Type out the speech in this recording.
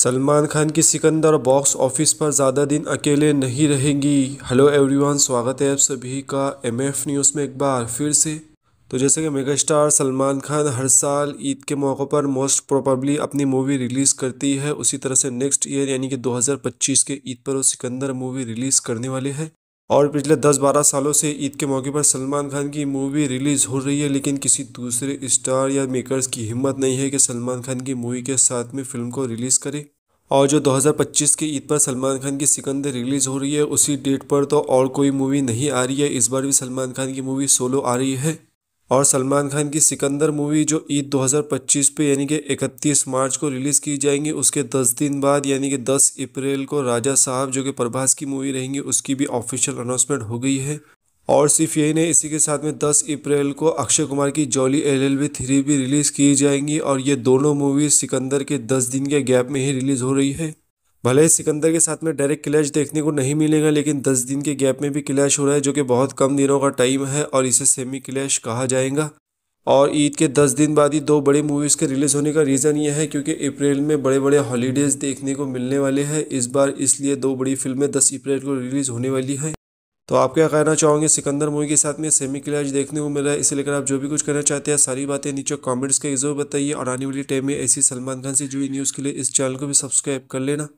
सलमान खान की Sikandar box office पर ज़्यादा दिन अकेले नहीं रहेंगी हेलो एवरीवन स्वागत है आप सभी का एमएफ न्यूज़ में एक बार फिर से तो जैसे कि मेगा स्टार सलमान खान हर साल ईद के मौके पर मोस्ट प्रोबेबली अपनी मूवी रिलीज़ करती है उसी तरह से नेक्स्ट ईयर यानी कि 2025 के ईद पर वो सिकंदर मूवी रिलीज़ करने वाले हैं और पिछले 10-12 सालों से ईद के मौके पर सलमान खान की मूवी रिलीज़ हो रही है लेकिन किसी दूसरे स्टार या मेकर्स की हिम्मत नहीं है कि सलमान खान की मूवी के साथ में फ़िल्म को रिलीज़ करे और जो 2025 की ईद पर सलमान खान की सिकंदर रिलीज़ हो रही है उसी डेट पर तो और कोई मूवी नहीं आ रही है इस बार भी सलमान खान की मूवी सोलो आ रही है और सलमान खान की सिकंदर मूवी जो ईद 2025 पे यानी कि 31 मार्च को रिलीज़ की जाएंगी उसके 10 दिन बाद यानी कि 10 अप्रैल को राजा साहब जो कि प्रभास की मूवी रहेंगी उसकी भी ऑफिशियल अनाउंसमेंट हो गई है और सिर्फ यही नहीं इसी के साथ में 10 अप्रैल को अक्षय कुमार की जॉली एल एल थ्री भी रिलीज़ की जाएंगी और ये दोनों मूवीज़ सिकंदर के दस दिन के गैप में ही रिलीज़ हो रही है भले ही सिकंदर के साथ में डायरेक्ट क्लैश देखने को नहीं मिलेगा लेकिन दस दिन के गैप में भी क्लैश हो रहा है जो कि बहुत कम दिनों का टाइम है और इसे सेमी क्लैश कहा जाएगा और ईद के दस दिन बाद ही दो बड़ी मूवीज़ के रिलीज़ होने का रीज़न यह है क्योंकि अप्रैल में बड़े बड़े हॉलीडेज़ देखने को मिलने वाले हैं इस बार इसलिए दो बड़ी फिल्में दस अप्रैल को रिलीज़ होने वाली हैं तो आप क्या कहना चाहोगे सिकंदर मूवी के साथ में सेमी क्लैश देखने को मिल रहा है इसे लेकर आप जो भी कुछ कहना चाहते हैं सारी बातें नीचे कमेंट्स के जरूर बताइए और आने वाली टाइम में ऐसी सलमान खान से जुड़ी न्यूज़ के लिए इस चैनल को भी सब्सक्राइब कर लेना